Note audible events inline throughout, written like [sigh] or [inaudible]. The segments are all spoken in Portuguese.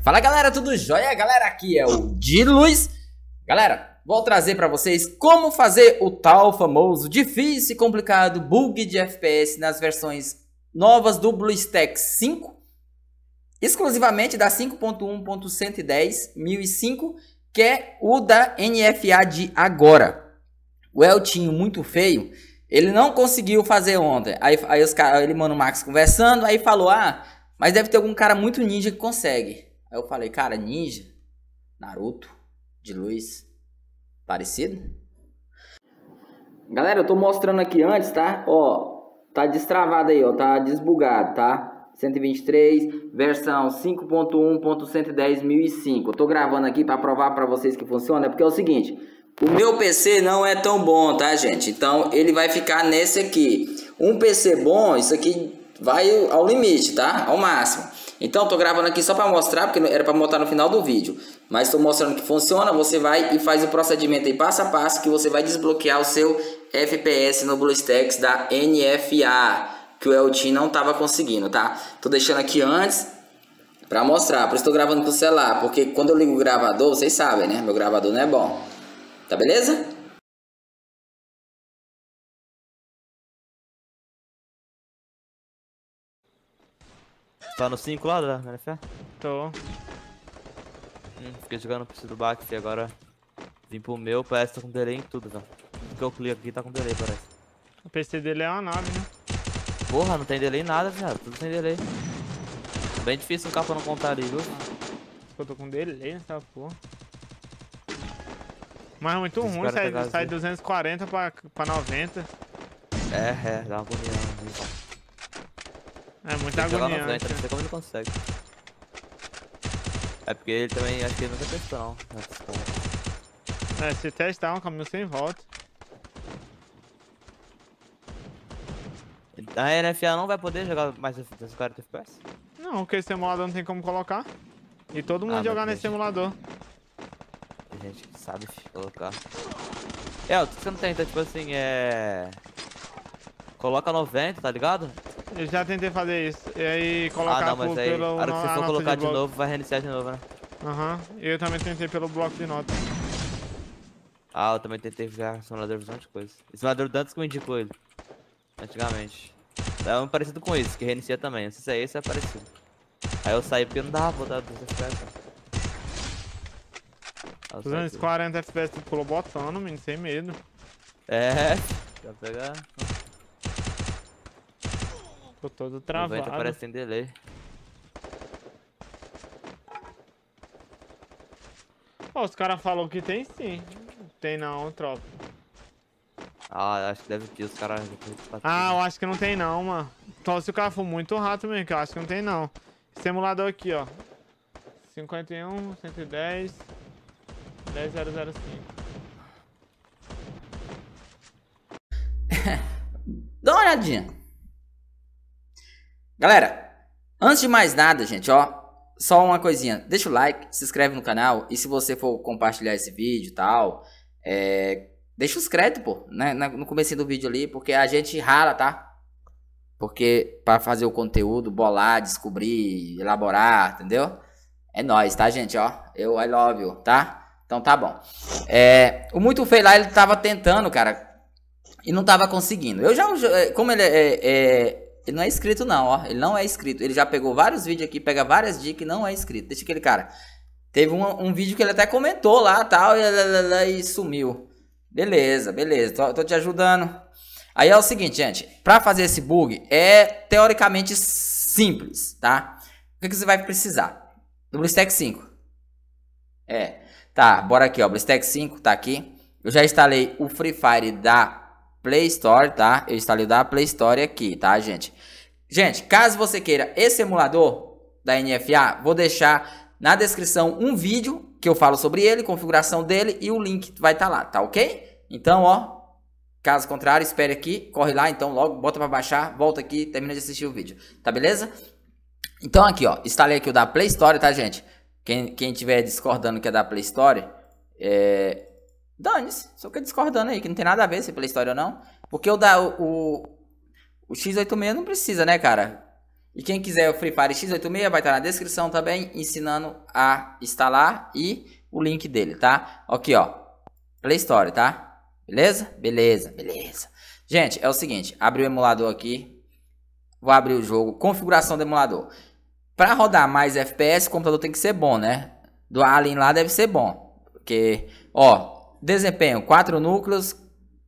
Fala galera, tudo jóia? Galera, aqui é o De Luiz. Galera, vou trazer para vocês como fazer o tal famoso difícil e complicado bug de FPS nas versões novas do BlueStacks 5, exclusivamente da 5.1.110.1005, que é o da NFA de agora. O Eltinho muito feio, ele não conseguiu fazer ontem. Aí, aí os cara, ele manda o Max conversando, aí falou: "Ah, mas deve ter algum cara muito ninja que consegue". Aí eu falei, cara, Ninja, Naruto, de luz, parecido? Galera, eu tô mostrando aqui antes, tá? Ó, tá destravado aí, ó, tá desbugado, tá? 123, versão 5.1.110.005. Eu tô gravando aqui para provar para vocês que funciona, porque é o seguinte, o meu PC não é tão bom, tá, gente? Então ele vai ficar nesse aqui. Um PC bom, isso aqui vai ao limite, tá? Ao máximo. Então, estou gravando aqui só para mostrar, porque era para mostrar no final do vídeo. Mas estou mostrando que funciona, você vai e faz o procedimento aí passo a passo que você vai desbloquear o seu FPS no BlueStacks da NFA, que o Elton não estava conseguindo, tá? Estou deixando aqui antes para mostrar, por isso estou gravando com o celular, porque quando eu ligo o gravador, vocês sabem, né? Meu gravador não é bom. Tá beleza? Tá no 5 lá da NFA? Tô. Hum, fiquei jogando pro do back aqui agora vim pro meu, parece que tá com delay em tudo, velho. Porque eu clico aqui tá com delay, parece. O PC dele é uma nave, né? Porra, não tem delay em nada, viado. Tudo sem delay. Bem difícil um capa não contar ali, viu? Eu tô com delay nessa porra. Mas é muito ruim, sai, sai 240 pra, pra 90. É, é, dá uma agonia. Né? É muita ele agoniante. Lá na frente, não sei como ele consegue. É porque ele também, acho que ele não tem pressão. É, se testar é um caminho sem volta. A NFA não vai poder jogar mais 40 FPS? Não, porque esse emulador não tem como colocar. E todo mundo ah, jogar nesse gente... emulador. Tem gente que sabe colocar. É, o que você não tem, então, tipo assim, é... Coloca 90, tá ligado? Eu já tentei fazer isso. E aí colocar ah, não, mas por, aí, pelo. Na hora que você for colocar de, de novo, vai reiniciar de novo, né? Aham. Uhum. Eu também tentei pelo bloco de notas. Ah, eu também tentei ver simulador de um monte de coisa. Esse simulador Dantes que eu indicou ele. Antigamente. É um parecido com esse, que reinicia também. Não sei se é esse, é parecido. Aí eu saí porque não dava pra dar 2 FPS. 240 FPS tu pulou botando, menino, sem medo. É, [laughs] já pegar. Né? Tô todo travado. O vento parece delay. oh, os caras falaram que tem sim. Tem não, tropa. Ah, acho que deve ter os caras... Ah, eu acho que não tem não, mano. Só então, se o cara for muito rato mesmo, que eu acho que não tem não. Esse emulador aqui, ó. 51, 110... 10005. Dá uma olhadinha. Galera, antes de mais nada, gente, ó, só uma coisinha. Deixa o like, se inscreve no canal e se você for compartilhar esse vídeo e tal, é, deixa os créditos, pô, né, no começo do vídeo ali, porque a gente rala, tá? Porque para fazer o conteúdo, bolar, descobrir, elaborar, entendeu? É nós, tá, gente, ó? Eu I love you, tá? Então tá bom. É, o muito feio lá ele tava tentando, cara, e não tava conseguindo. Eu já, como ele é, é, é ele não é inscrito, não, ó. Ele não é inscrito. Ele já pegou vários vídeos aqui, pega várias dicas e não é inscrito. Deixa aquele cara. Teve um, um vídeo que ele até comentou lá tal, e, tal e sumiu. Beleza, beleza. Tô, tô, te ajudando. Aí é o seguinte, gente. Pra fazer esse bug é teoricamente simples, tá? O que, que você vai precisar? Do BlueStack 5. É. Tá, bora aqui, ó. BlueStack 5 tá aqui. Eu já instalei o Free Fire da Play Store, tá? Eu instalei da Play Store aqui, tá, gente? Gente, caso você queira esse emulador da NFA, vou deixar na descrição um vídeo que eu falo sobre ele, configuração dele e o link vai estar tá lá, tá ok? Então, ó, caso contrário, espere aqui, corre lá, então logo, bota para baixar, volta aqui, termina de assistir o vídeo, tá beleza? Então aqui, ó, instalei aqui o da Play Store, tá, gente? Quem, quem tiver discordando que é da Play Store, é, Dane-se, só que discordando aí, que não tem nada a ver se pela história ou não. Porque o da o, o, o X86 não precisa, né, cara? E quem quiser o Free Fire X86 vai estar na descrição também, ensinando a instalar e o link dele, tá? Aqui, ó. Play Store, tá? Beleza? Beleza, beleza. Gente, é o seguinte, abri o emulador aqui. Vou abrir o jogo, configuração do emulador. Para rodar mais FPS, o computador tem que ser bom, né? Do Alien lá deve ser bom. Porque, ó, desempenho, 4 núcleos,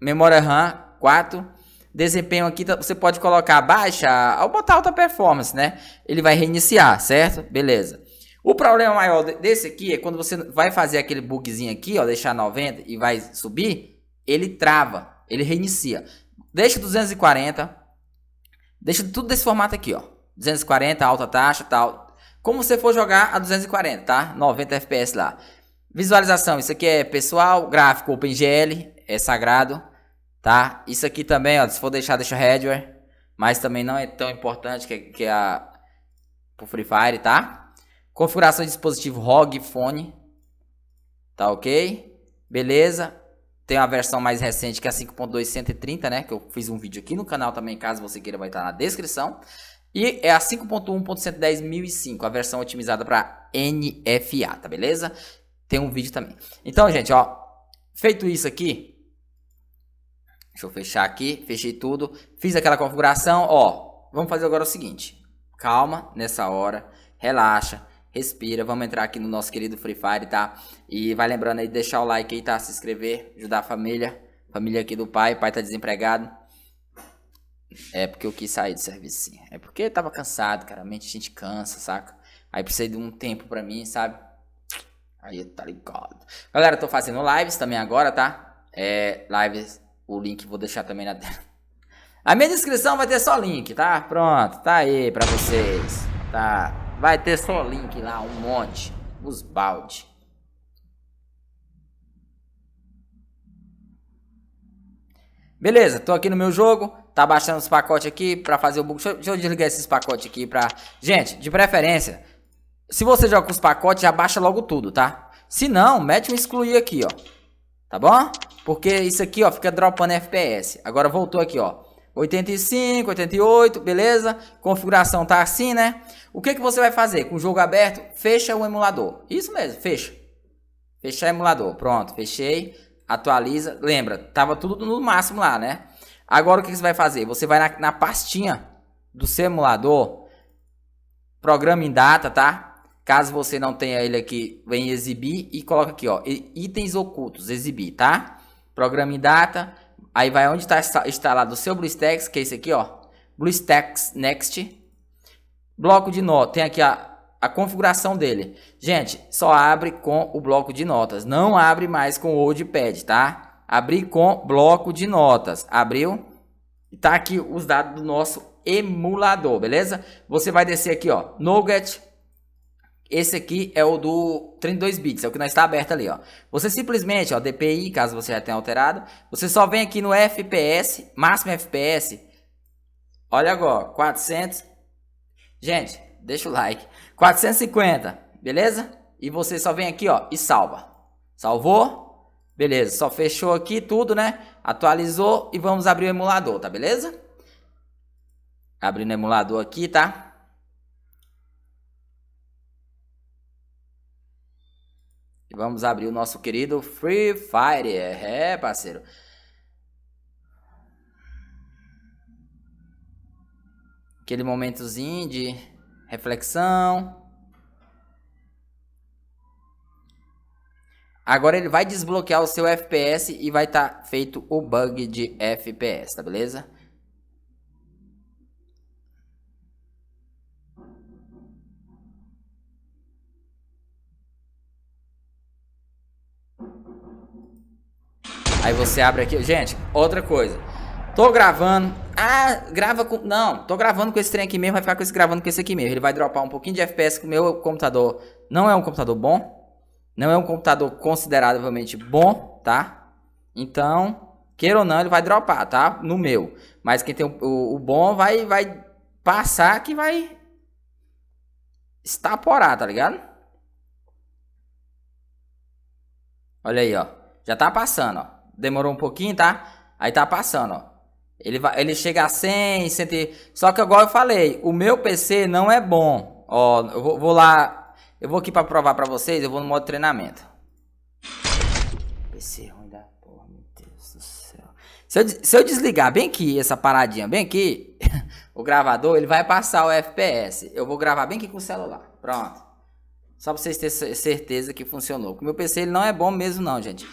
memória RAM, 4. Desempenho aqui, tá, você pode colocar baixa, ao botar alta performance, né? Ele vai reiniciar, certo? Beleza. O problema maior desse aqui é quando você vai fazer aquele bugzinho aqui, ó, deixar 90 e vai subir, ele trava, ele reinicia. Deixa 240, deixa tudo desse formato aqui, ó. 240, alta taxa, tal. Como você for jogar a 240, tá? 90 FPS lá. Visualização, isso aqui é pessoal, gráfico OpenGL, é sagrado, tá? Isso aqui também, ó, se for deixar, deixa o hardware, mas também não é tão importante que, que a pro Free Fire, tá? Configuração de dispositivo ROG Phone, tá ok? Beleza? Tem a versão mais recente que é a 5.2.130, né? Que eu fiz um vídeo aqui no canal também, caso você queira, vai estar na descrição. E é a 5.1.110.005, a versão otimizada para NFA, tá beleza? tem um vídeo também. Então, gente, ó, feito isso aqui, deixa eu fechar aqui, fechei tudo, fiz aquela configuração, ó, vamos fazer agora o seguinte, calma nessa hora, relaxa, respira, vamos entrar aqui no nosso querido Free Fire, tá? E vai lembrando aí de deixar o like aí, tá? Se inscrever, ajudar a família, família aqui do pai, pai tá desempregado. É porque eu quis sair do serviço, sim. É porque tava cansado, cara, a mente a gente cansa, saca? Aí precisa de um tempo pra mim, sabe? Aí tá ligado. Galera, tô fazendo lives também agora, tá? É, lives, o link vou deixar também na tela. [laughs] A minha descrição vai ter só link, tá? Pronto, tá aí pra vocês. Tá? Vai ter só link lá, um monte. Os balde. Beleza, tô aqui no meu jogo, tá baixando os pacotes aqui pra fazer o bug. Deixa, eu desligar esses pacotes aqui pra... Gente, de preferência, se você joga com os pacotes, já baixa logo tudo, tá? Se não, mete um excluir aqui, ó. Tá bom? Porque isso aqui, ó, fica dropando FPS. Agora voltou aqui, ó. 85, 88, beleza? Configuração tá assim, né? O que, que você vai fazer? Com o jogo aberto, fecha o emulador. Isso mesmo, fecha. Fechar emulador. Pronto, fechei. Atualiza. Lembra, tava tudo no máximo lá, né? Agora o que, que você vai fazer? Você vai na, na pastinha do seu emulador. Programa em data, tá? Caso você não tenha ele aqui, vem exibir e coloca aqui, ó, itens ocultos, exibir, tá? Programa em data, aí vai onde tá está instalado o seu BlueStacks, que é esse aqui, ó, BlueStacks Next. Bloco de nota tem aqui a, a configuração dele. Gente, só abre com o bloco de notas, não abre mais com o WordPad, tá? Abrir com bloco de notas, abriu? Tá aqui os dados do nosso emulador, beleza? Você vai descer aqui, ó, Nugget, esse aqui é o do 32 bits, é o que nós está aberto ali, ó. Você simplesmente, ó, DPI, caso você já tenha alterado, você só vem aqui no FPS, máximo FPS. Olha agora, 400. Gente, deixa o like. 450, beleza? E você só vem aqui, ó, e salva. Salvou? Beleza, só fechou aqui tudo, né? Atualizou e vamos abrir o emulador, tá beleza? Abrindo o emulador aqui, tá? vamos abrir o nosso querido Free Fire. É, parceiro. Aquele momentozinho de reflexão. Agora ele vai desbloquear o seu FPS e vai estar tá feito o bug de FPS, tá beleza? você abre aqui. Gente, outra coisa. Tô gravando. Ah, grava com. Não, tô gravando com esse trem aqui mesmo. Vai ficar com esse, gravando com esse aqui mesmo. Ele vai dropar um pouquinho de FPS. O meu computador não é um computador bom. Não é um computador consideravelmente bom, tá? Então, queira ou não, ele vai dropar, tá? No meu. Mas quem tem o, o, o bom vai, vai passar que vai estaporar, tá ligado? Olha aí, ó. Já tá passando, ó demorou um pouquinho, tá? Aí tá passando, ó. Ele, vai, ele chega a 100, 100. Só que agora eu falei, o meu PC não é bom. Ó, eu vou, vou lá, eu vou aqui para provar para vocês, eu vou no modo treinamento. PC ruim da porra, meu Deus do céu. Se eu, se eu desligar bem aqui essa paradinha, bem aqui, [laughs] o gravador, ele vai passar o FPS. Eu vou gravar bem aqui com o celular. Pronto. Só para vocês terem certeza que funcionou. o meu PC ele não é bom mesmo não, gente.